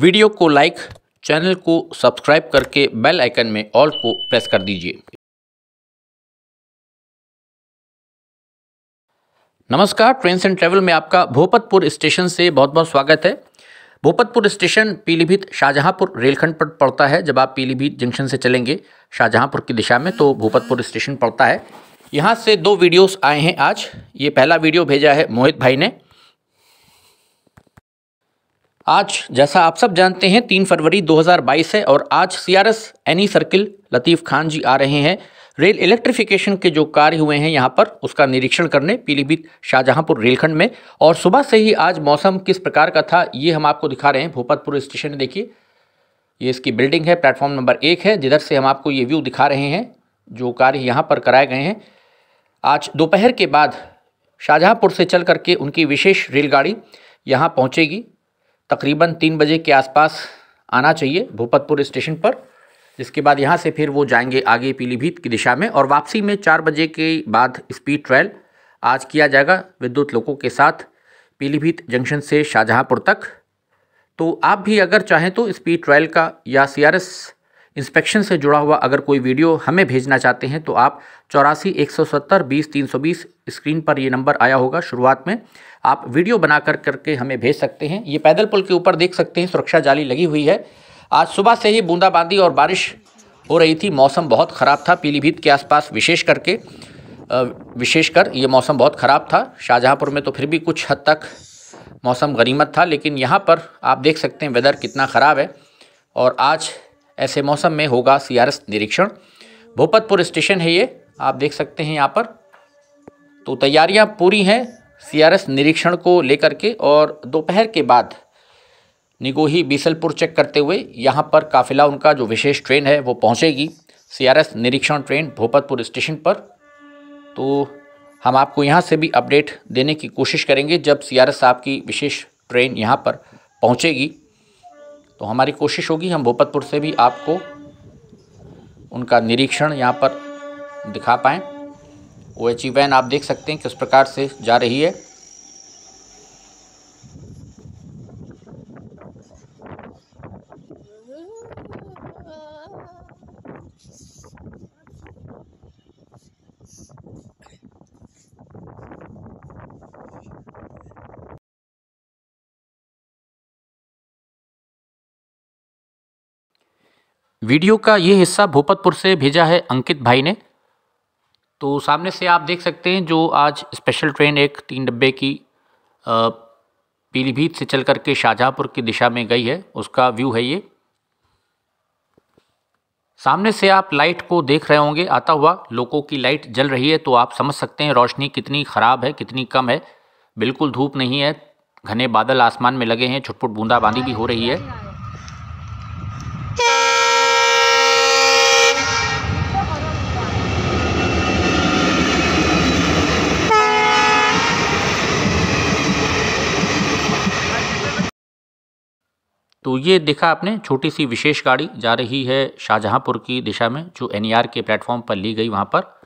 video को like channel को subscribe करके बेल आइकन में ऑल को प्रेस कर दीजिए नमस्कार ट्रेंस एंड ट्रेवल में आपका भोपतपुर स्टेशन से बहुत बहुत स्वागत है भोपतपुर स्टेशन पीलीभीत शाहजहाँपुर रेलखंड पर पड़ता है जब आप पीलीभीत जंक्शन से चलेंगे शाहजहांपुर की दिशा में तो भोपतपुर स्टेशन पड़ता है यहाँ से दो वीडियोस आए हैं आज ये पहला वीडियो भेजा है मोहित भाई ने आज जैसा आप सब जानते हैं तीन फरवरी 2022 है और आज CRS N E circle Latif Khan ji आ रहे हैं रेल इलेक्ट्रिफिकेशन के जो कार्य हुए हैं यहाँ पर उसका निरीक्षण करने पीलीभीत शाहजहांपुर रेलखंड में और सुबह से ही आज मौसम किस प्रकार का था ये हम आपको दिखा रहे हैं भोपतपुर स्टेशन देखिए ये इसकी बिल्डिंग है प्लेटफॉर्म नंबर एक है जिधर से हम आपको ये व्यू दिखा रहे हैं जो कार्य यहाँ पर कराए गए हैं आज दोपहर के बाद शाहजहाँपुर से चल करके उनकी विशेष रेलगाड़ी यहाँ पहुँचेगी तकरीबन तीन बजे के आसपास आना चाहिए भूपतपुर स्टेशन पर जिसके बाद यहाँ से फिर वो जाएंगे आगे पीलीभीत की दिशा में और वापसी में चार बजे के बाद स्पीड ट्रायल आज किया जाएगा विद्युत लोगों के साथ पीलीभीत जंक्शन से शाहजहाँपुर तक तो आप भी अगर चाहें तो स्पीड ट्रायल का या सी इंस्पेक्शन से जुड़ा हुआ अगर कोई वीडियो हमें भेजना चाहते हैं तो आप चौरासी एक सौ सत्तर बीस तीन सौ बीस स्क्रीन पर ये नंबर आया होगा शुरुआत में आप वीडियो बना कर करके हमें भेज सकते हैं ये पैदल पुल के ऊपर देख सकते हैं सुरक्षा जाली लगी हुई है आज सुबह से ही बूंदाबांदी और बारिश हो रही थी मौसम बहुत ख़राब था पीलीभीत के आसपास विशेष करके विशेषकर ये मौसम बहुत ख़राब था शाहजहाँपुर में तो फिर भी कुछ हद तक मौसम गनीमत था लेकिन यहाँ पर आप देख सकते हैं वेदर कितना ख़राब है और आज ऐसे मौसम में होगा सीआरएस निरीक्षण भोपतपुर स्टेशन है ये आप देख सकते हैं यहाँ पर तो तैयारियाँ पूरी हैं सीआरएस निरीक्षण को लेकर के और दोपहर के बाद निगोही बीसलपुर चेक करते हुए यहाँ पर काफिला उनका जो विशेष ट्रेन है वो पहुँचेगी सीआरएस निरीक्षण ट्रेन भोपतपुर स्टेशन पर तो हम आपको यहाँ से भी अपडेट देने की कोशिश करेंगे जब सीआरएस साहब की विशेष ट्रेन यहाँ पर पहुँचेगी तो हमारी कोशिश होगी हम भोपतपुर से भी आपको उनका निरीक्षण यहाँ पर दिखा पाएँ ओ एच वैन आप देख सकते हैं किस प्रकार से जा रही है वीडियो का ये हिस्सा भोपतपुर से भेजा है अंकित भाई ने तो सामने से आप देख सकते हैं जो आज स्पेशल ट्रेन एक तीन डब्बे की पीलीभीत से चल करके शाहजहाँपुर की दिशा में गई है उसका व्यू है ये सामने से आप लाइट को देख रहे होंगे आता हुआ लोगों की लाइट जल रही है तो आप समझ सकते हैं रोशनी कितनी ख़राब है कितनी कम है बिल्कुल धूप नहीं है घने बादल आसमान में लगे हैं छुटपुट बूंदाबांदी भी हो रही है तो ये देखा आपने छोटी सी विशेष गाड़ी जा रही है शाहजहाँपुर की दिशा में जो एन e के प्लेटफॉर्म पर ली गई वहाँ पर